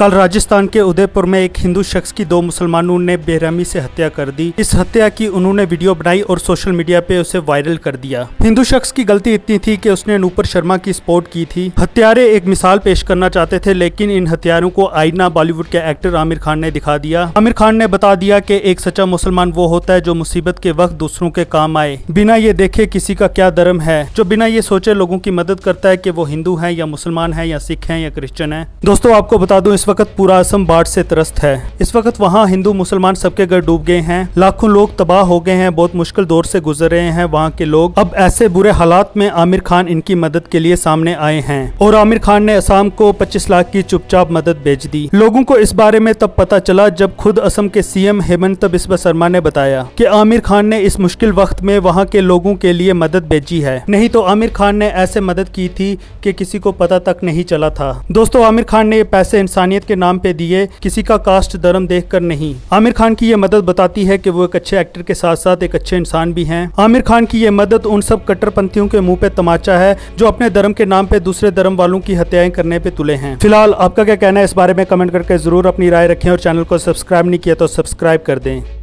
कल राजस्थान के उदयपुर में एक हिंदू शख्स की दो मुसलमानों ने बेरहमी से हत्या कर दी इस हत्या की उन्होंने वीडियो बनाई और सोशल मीडिया पे उसे वायरल कर दिया हिंदू शख्स की गलती इतनी थी कि उसने नूपर शर्मा की सपोर्ट की थी हत्यारे एक मिसाल पेश करना चाहते थे लेकिन इन हथियारों को आईना बॉलीवुड के एक्टर आमिर खान ने दिखा दिया आमिर खान ने बता दिया की एक सच्चा मुसलमान वो होता है जो मुसीबत के वक्त दूसरों के काम आए बिना ये देखे किसी का क्या धर्म है जो बिना ये सोचे लोगों की मदद करता है की वो हिंदू है या मुसलमान है या सिख है या क्रिश्चन है दोस्तों आपको बता दू वक्त पूरा असम बाढ़ से त्रस्त है इस वक्त वहाँ हिंदू मुसलमान सबके घर डूब गए हैं लाखों लोग तबाह हो गए हैं बहुत मुश्किल दौर से गुजर रहे हैं वहाँ के लोग अब ऐसे बुरे हालात में आमिर खान इनकी मदद के लिए सामने आए हैं और आमिर खान ने असम को पच्चीस लाख की चुपचाप मदद भेज दी लोगों को इस बारे में तब पता चला जब खुद असम के सीएम हेमंत बिस्व शर्मा ने बताया की आमिर खान ने इस मुश्किल वक्त में वहाँ के लोगों के लिए मदद भेजी है नहीं तो आमिर खान ने ऐसे मदद की थी कि किसी को पता तक नहीं चला था दोस्तों आमिर खान ने ये पैसे इंसानियत इंसानियत के नाम पे दिए किसी का कास्ट धर्म देख कर नहीं आमिर खान की यह मदद बताती है की वो एक अच्छे एक्टर के साथ साथ एक अच्छे इंसान भी है आमिर खान की यह मदद उन सब कट्टरपंथियों के मुँह पे तमाचा है जो अपने धर्म के नाम पे दूसरे धर्म वालों की हत्याएं करने पे तुले हैं फिलहाल आपका क्या कहना है इस बारे में कमेंट करके जरूर अपनी राय रखें और चैनल को सब्सक्राइब नहीं किया तो सब्सक्राइब कर दें